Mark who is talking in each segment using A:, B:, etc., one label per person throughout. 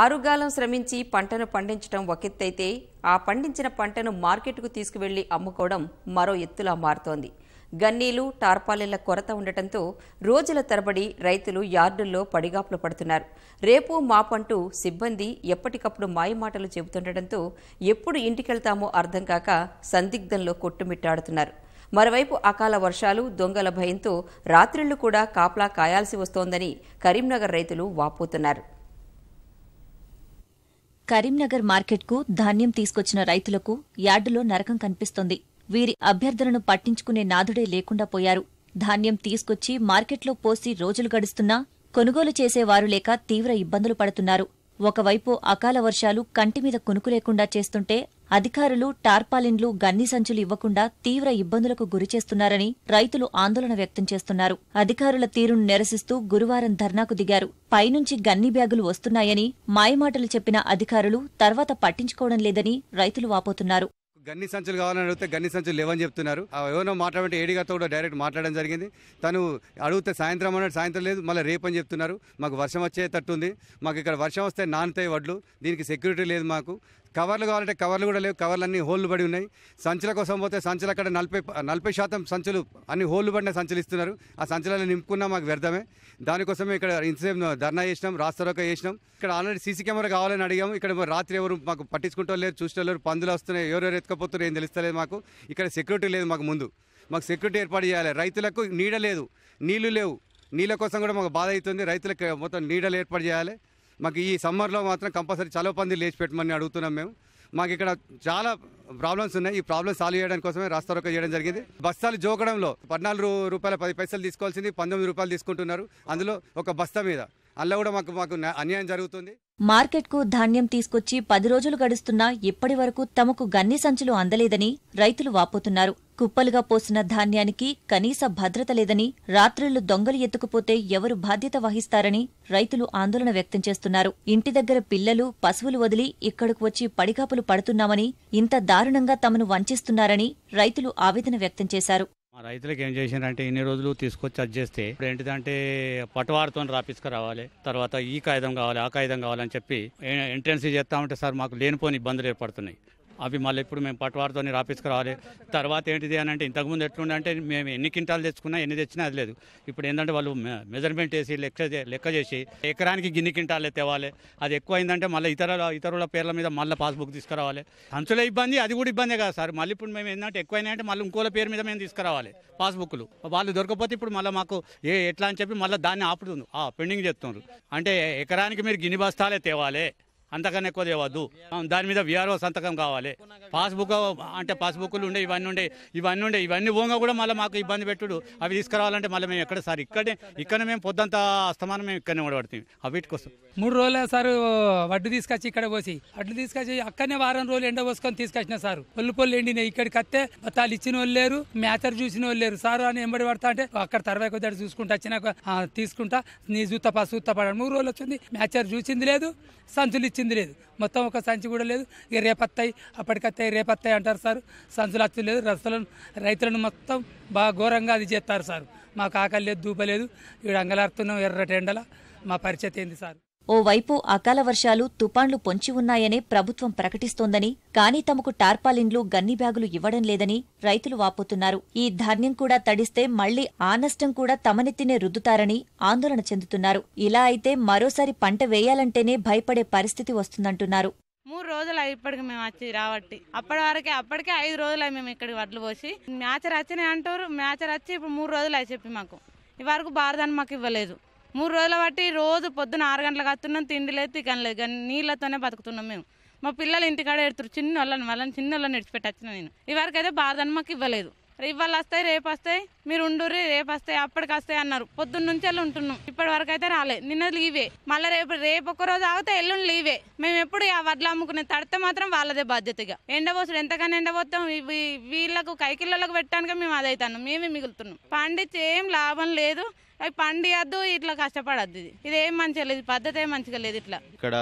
A: ఆరుగాలం శ్రమించి పంటను పండించడం ఒకెత్తైతే ఆ పండించిన పంటను మార్కెట్కు తీసుకువెళ్లి అమ్ముకోవడం మరో ఎత్తులా మారుతోంది గన్నీలు టార్పాలిల కొరత ఉండటంతో రోజుల తరబడి రైతులు యార్డుల్లో పడిగాపులు పడుతున్నారు రేపు మాపంటూ సిబ్బంది ఎప్పటికప్పుడు మాయమాటలు చెబుతుండటంతో ఎప్పుడు ఇంటికెళ్తామో అర్థం కాక సందిగ్ధంలో కొట్టుమిట్టాడుతున్నారు మరోవైపు అకాల వర్షాలు దొంగల భయంతో రాత్రిళ్లు కూడా కాపలా కాయాల్సి వస్తోందని కరీంనగర్ రైతులు వాపోతున్నారు కరీంనగర్ మార్కెట్కు ధాన్యం తీసుకొచ్చిన రైతులకు యార్డులో నరకం కనిపిస్తోంది వీరి అభ్యర్థనను పట్టించుకునే నాథుడే లేకుండా పోయారు ధాన్యం తీసుకొచ్చి మార్కెట్లో పోసి రోజులు గడుస్తున్నా కొనుగోలు చేసేవారు లేక తీవ్ర ఇబ్బందులు పడుతున్నారు ఒకవైపు అకాల వర్షాలు కంటిమీద కొనుకు లేకుండా చేస్తుంటే అధికారులు టార్పాలిన్లు గన్ని సంచులు ఇవ్వకుండా తీవ్ర ఇబ్బందులకు గురిచేస్తున్నారని రైతులు ఆందోళన వ్యక్తం చేస్తున్నారు అధికారుల తీరును నిరసిస్తూ గురువారం ధర్నాకు దిగారు పైనుంచి గన్ని బ్యాగులు వస్తున్నాయని మాయమాటలు చెప్పిన అధికారులు తర్వాత పట్టించుకోవడం లేదని రైతులు వాపోతున్నారు
B: గన్ని సంచులు కావాలని అడిగితే గన్ని సంచులు లేవని చెప్తున్నారు ఏమైనా మాట్లాడే ఏడిగాతో కూడా డైరెక్ట్ మాట్లాడడం జరిగింది తను అడిగితే సాయంత్రం అన్నాడు సాయంత్రం లేదు మళ్ళీ రేపు అని చెప్తున్నారు మాకు వర్షం వచ్చేటట్టుంది మాకు ఇక్కడ వర్షం వస్తే నానితే వడ్లు దీనికి సెక్యూరిటీ లేదు మాకు కవర్లు కావాలంటే కవర్లు కూడా లేవు కవర్లు అన్నీ హోల్లు పడి ఉన్నాయి సంచుల కోసం పోతే సంచులు అక్కడ నలభై నలభై శాతం సంచులు అన్ని హోల్లు పడిన సంచులు ఇస్తున్నారు ఆ సంచులన్నీ నింపుకున్నా మాకు వ్యర్థమే దానికోసమే ఇక్కడ ఇన్సేమ్ ధర్నా చేసినాం రాస్తారోక చేసినాం ఇక్కడ ఆల్రెడీ సీసీ కెమెరా కావాలని అడిగాము ఇక్కడ రాత్రి ఎవరు మాకు పట్టించుకుంటూ లేరు చూసిన లేరు పందులు వస్తున్నాయి ఎవరెవరు ఎత్తుకపోతున్నారు ఏం తెలుస్తలేదు మాకు ఇక్కడ సెక్యూరిటీ లేదు మాకు ముందు మాకు సెక్యూరిటీ ఏర్పాటు చేయాలి రైతులకు నీడ లేదు నీళ్లు లేవు నీళ్ళ కోసం కూడా మాకు బాధ అవుతుంది రైతులకు మొత్తం నీడలు ఏర్పాటు చేయాలి మాకు ఈ సమ్మర్లో మాత్రం కంపల్సరీ చలవ పంది లేచి పెట్టమని అడుగుతున్నాం మేము మాకు ఇక్కడ చాలా ప్రాబ్లమ్స్ ఉన్నాయి ఈ ప్రాబ్లమ్స్ సాల్వ్ చేయడం కోసమే రాస్తారోక చేయడం జరిగింది బస్తాలు జోకడంలో పద్నాలుగు రూపాయల పది పైసలు తీసుకోవాల్సింది పంతొమ్మిది రూపాయలు తీసుకుంటున్నారు అందులో ఒక బస్తా మీద అందులో కూడా మాకు మాకు అన్యాయం జరుగుతుంది
A: మార్కెట్కు ధాన్యం తీసుకొచ్చి పది రోజులు గడుస్తున్నా ఇప్పటి వరకు తమకు గన్ని సంచులు అందలేదని రైతులు వాపోతున్నారు కుప్పలుగా పోసిన ధాన్యానికి కనీస భద్రత లేదని రాత్రులు దొంగలు ఎత్తుకుపోతే ఎవరు బాధ్యత వహిస్తారని రైతులు ఆందోళన వ్యక్తం చేస్తున్నారు ఇంటి దగ్గర పిల్లలు పశువులు వదిలి ఇక్కడకు వచ్చి పడికాపులు పడుతున్నామని ఇంత దారుణంగా తమను వంచిస్తున్నారని రైతులు ఆవేదన వ్యక్తం చేశారు
C: మా రైతులకు ఏం చేసినారంటే ఇన్ని రోజులు తీసుకొచ్చి అది చేస్తే ఇప్పుడు ఏంటిదంటే పటవారితో రావాలి తర్వాత ఈ కాగితం కావాలి ఆ కాగితం కావాలని చెప్పి ఎంట్రెన్సీ చేస్తామంటే ఉంటే సార్ మాకు లేనిపోని ఇబ్బందులు ఏర్పడుతున్నాయి అవి మళ్ళీ ఇప్పుడు మేము పట్టువారితో రాపించుకురావాలి తర్వాత ఏంటిది అని అంటే ఇంతకుముందు ఎట్లుండే అంటే మేము ఎన్ని కింటాలు తెచ్చుకున్నా ఎన్ని తెచ్చినా అది లేదు ఇప్పుడు ఏంటంటే వాళ్ళు మెజర్మెంట్ వేసి లెక్క లెక్క చేసి ఎకరానికి గిన్ని కింటాలు తేవాలి అది ఎక్కువ అయిందంటే మళ్ళీ ఇతరుల ఇతరుల పేర్ల మీద మళ్ళీ పాస్బుక్ తీసుకురావాలి అంచుల ఇబ్బంది అది కూడా ఇబ్బందే కదా సార్ మళ్ళీ ఇప్పుడు మేము ఏంటంటే అంటే మళ్ళీ ఇంకోల పేరు మీద మేము తీసుకురావాలి పాస్బుక్లు వాళ్ళు దొరకపోతే ఇప్పుడు మళ్ళీ మాకు ఏ ఎట్లా అని చెప్పి మళ్ళీ దాన్ని ఆపుతుంది పెండింగ్ చెప్తున్నారు అంటే ఎకరానికి మీరు గిన్ని బస్తాలే తేవాలి అంతకన్నా ఎక్కువ తేవద్దు దాని మీద విఆర్ఓ సంతకం కావాలి పాస్బుక్ అంటే పాస్బుక్లు ఉండే ఇవన్నీ ఉండే ఇవన్నీ ఉండే ఇవన్నీ పోగా కూడా మళ్ళీ మాకు ఇబ్బంది పెట్టుడు అవి తీసుకురావాలంటే మళ్ళీ మేము ఎక్కడ సార్ ఇక్కడే ఇక్కడ మేము పొద్దంతా అస్తమానం మేము ఇక్కడనే ఉండబడుతుంది అవిటి కోసం మూడు రోజులే
D: సార్ వడ్డు తీసుకొచ్చి ఇక్కడ పోసి వడ్డు తీసుకొచ్చి అక్కడనే వారం రోజులు ఎండ పోసుకొని తీసుకొచ్చిన సార్ పొల్లు పొల్లు ఎండినాయి ఇక్కడికి వస్తే తాలు ఇచ్చిన వాళ్ళు లేరు మ్యాచర్ చూసిన వాళ్ళు లేరు సారు అని ఎంబడి పడతా అంటే అక్కడ తర్వాత కొద్దిగా చూసుకుంటా వచ్చినాక తీసుకుంటా నీ జూత పా జూత పడ మూడు రోజులు వచ్చింది మేచర్ చూసింది లేదు సంచులు ఇచ్చింది వచ్చింది లేదు మొత్తం ఒక సంచి కూడా లేదు ఇక రేపత్తాయి అప్పటికత్తాయి రేపత్తాయి అంటారు సార్ సంచులు అచ్చు లేదు రస్తులను రైతులను మొత్తం బాగా ఘోరంగా అది చేస్తారు సార్ మాకు ఆకలి లేదు దూపలేదు ఇక్కడ అంగలాడుతున్నాం టెండల మా పరిచయం ఏంది సార్
A: ఓవైపు అకాల వర్షాలు తుపాన్లు పొంచి ఉన్నాయనే ప్రభుత్వం ప్రకటిస్తోందని కానీ తమకు టార్పాలిన్లు గన్ని బ్యాగులు ఇవ్వడం లేదని రైతులు వాపోతున్నారు ఈ ధాన్యం కూడా తడిస్తే మళ్లీ ఆ నష్టం కూడా తమనెత్తినే రుద్దుతారని ఆందోళన చెందుతున్నారు ఇలా అయితే మరోసారి పంట వేయాలంటేనే భయపడే పరిస్థితి వస్తుందంటున్నారు
E: మూడు రోజులు ఇప్పటికి మేము వచ్చి రాబట్టి అప్పటి వరకే అప్పటికే ఐదు రోజులు మేము ఇక్కడికి వడ్లు పోసి మ్యాచర్ వచ్చినాయి అంటారు మ్యాచర్ వచ్చి ఇప్పుడు మూడు రోజులు అయి చెప్పి మాకు ఇవరకు బారదాన్ని మాకు ఇవ్వలేదు మూడు రోజుల బట్టి రోజు పొద్దున ఆరు గంటలకు వస్తున్నాం తిండి లేదు తికన్ లేదు కానీ నీళ్ళతోనే బతుకుతున్నాం మేము మా పిల్లలు ఇంటికాడ ఎడుతురు చిన్న వాళ్ళని వాళ్ళని చిన్న వాళ్ళని విడిచిపెట్టి వచ్చిన నేను అయితే బాధని మాకు ఇవ్వలేదు ఇవాళ వస్తాయి రేపు వస్తాయి మీరు ఉండుర్రి రేపు వస్తాయి అప్పటికి వస్తాయి అన్నారు పొద్దున్న నుంచి వెళ్ళి ఉంటున్నాం ఇప్పటి వరకు అయితే రాలేదు నిన్న లీవే మళ్ళీ రేపు రేపు ఒక్క రోజు ఆగితే ఎల్లుండి లీవే మేము ఎప్పుడు ఆ వడ్లు అమ్ముకునే తడితే మాత్రం వాళ్ళదే బాధ్యతగా ఎండబోసుడు ఎంతకన్నా ఎండబోతాం వీళ్ళకు కైకిళ్ళలకు పెట్టడానికి మేము అదైతాను మేమే మిగులుతున్నాం పండించి ఏం లాభం లేదు అవి పండియద్దు ఇట్లా కష్టపడద్దు ఇది ఏం మంచిగా లేదు పద్ధతి ఏం మంచిగా లేదు ఇట్లా
F: ఇక్కడ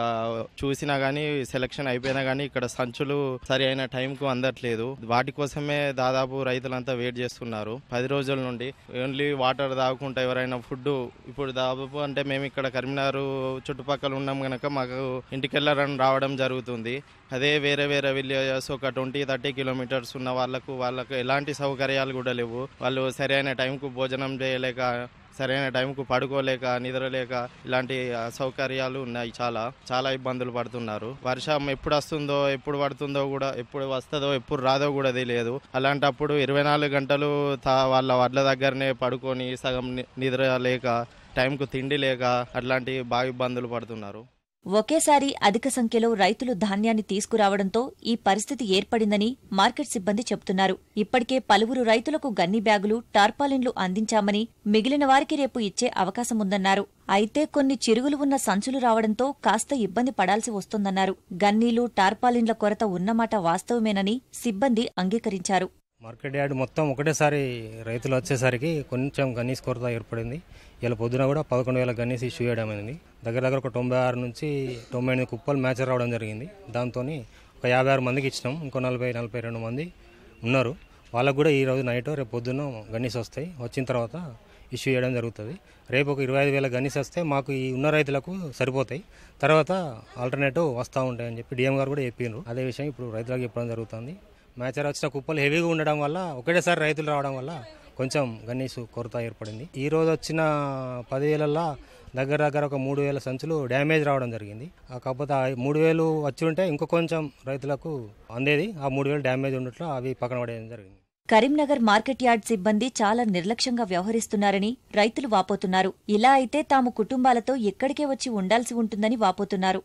F: చూసినా గానీ సెలక్షన్ అయిపోయినా గానీ ఇక్కడ సంచులు సరి అయిన టైంకు అందట్లేదు వాటి కోసమే దాదాపు రైతులంతా వెయిట్ చేస్తున్నారు పది రోజుల నుండి ఓన్లీ వాటర్ తాగుకుంటా ఎవరైనా ఫుడ్ ఇప్పుడు దాదాపు అంటే మేము ఇక్కడ కరీంనగర్ చుట్టుపక్కల ఉన్నాం కనుక మాకు ఇంటికెళ్ళారని రావడం జరుగుతుంది అదే వేరే వేరే విలేజెస్ ఒక ట్వంటీ థర్టీ కిలోమీటర్స్ ఉన్న వాళ్ళకు వాళ్ళకు ఎలాంటి సౌకర్యాలు కూడా లేవు వాళ్ళు సరైన టైంకు భోజనం చేయలేక సరైన టైంకు పడుకోలేక నిద్రలేక ఇలాంటి సౌకర్యాలు ఉన్నాయి చాలా చాలా ఇబ్బందులు పడుతున్నారు వర్షం ఎప్పుడు వస్తుందో ఎప్పుడు పడుతుందో కూడా ఎప్పుడు వస్తుందో ఎప్పుడు రాదో కూడా తెలియదు అలాంటప్పుడు ఇరవై నాలుగు గంటలు వాళ్ళ వడ్ల దగ్గరనే పడుకొని సగం నిద్ర లేక టైంకు తిండి లేక అట్లాంటి బాగా ఇబ్బందులు పడుతున్నారు
A: ఒకేసారి అధిక సంఖ్యలో రైతులు ధాన్యాన్ని తీసుకురావడంతో ఈ పరిస్థితి ఏర్పడిందని మార్కెట్ సిబ్బంది చెబుతున్నారు ఇప్పటికే పలువురు రైతులకు గన్ని బ్యాగులు టార్పాలిన్లు అందించామని మిగిలిన వారికి రేపు ఇచ్చే అవకాశముందన్నారు అయితే కొన్ని చిరుగులు ఉన్న సంచులు రావడంతో కాస్త ఇబ్బంది పడాల్సి వస్తుందన్నారు గన్నీలు టార్పాలిన్ల కొరత ఉన్నమాట వాస్తవమేనని సిబ్బంది అంగీకరించారు
D: మార్కెట్ యార్డ్ మొత్తం ఒకటేసారి రైతులు వచ్చేసరికి కొంచెం గన్నీస్ కొరత ఏర్పడింది ఇలా పొద్దున కూడా పదకొండు వేల గన్నేసి ఇష్యూ చేయడం దగ్గర దగ్గర ఒక తొంభై ఆరు నుంచి తొంభై ఎనిమిది కుప్పలు మ్యాచ్ రావడం జరిగింది దాంతో ఒక యాభై ఆరు మందికి ఇచ్చినాం ఇంకో నలభై నలభై రెండు మంది ఉన్నారు వాళ్ళకు కూడా ఈ రోజు నైట్ రేపు పొద్దున్న గన్నీస్ వస్తాయి వచ్చిన తర్వాత ఇష్యూ చేయడం జరుగుతుంది రేపు ఒక ఇరవై ఐదు వేల గన్నీస్ వస్తే మాకు ఈ ఉన్న రైతులకు సరిపోతాయి తర్వాత ఆల్టర్నేటివ్ వస్తూ ఉంటాయని చెప్పి డిఎం గారు కూడా చెప్పిండ్రు అదే విషయం ఇప్పుడు రైతులకు చెప్పడం జరుగుతుంది మ్యాచర్ వచ్చిన కుప్పలు హెవీగా ఉండడం వల్ల ఒకటేసారి రైతులు రావడం వల్ల కొంచెం గణేష్ కొరత ఏర్పడింది ఈ రోజు వచ్చిన పదివేలల్లో దగ్గర దగ్గర ఒక మూడు వేల సంచులు డ్యామేజ్ రావడం జరిగింది కాకపోతే ఆ మూడు వేలు వచ్చి ఉంటే ఇంకో కొంచెం రైతులకు అందేది ఆ మూడు వేలు డ్యామేజ్ ఉన్నట్లు అవి పక్కన పడేయడం జరిగింది
A: కరీంనగర్ మార్కెట్ యార్డ్ సిబ్బంది చాలా నిర్లక్ష్యంగా వ్యవహరిస్తున్నారని రైతులు వాపోతున్నారు ఇలా అయితే తాము కుటుంబాలతో ఎక్కడికే వచ్చి ఉండాల్సి ఉంటుందని వాపోతున్నారు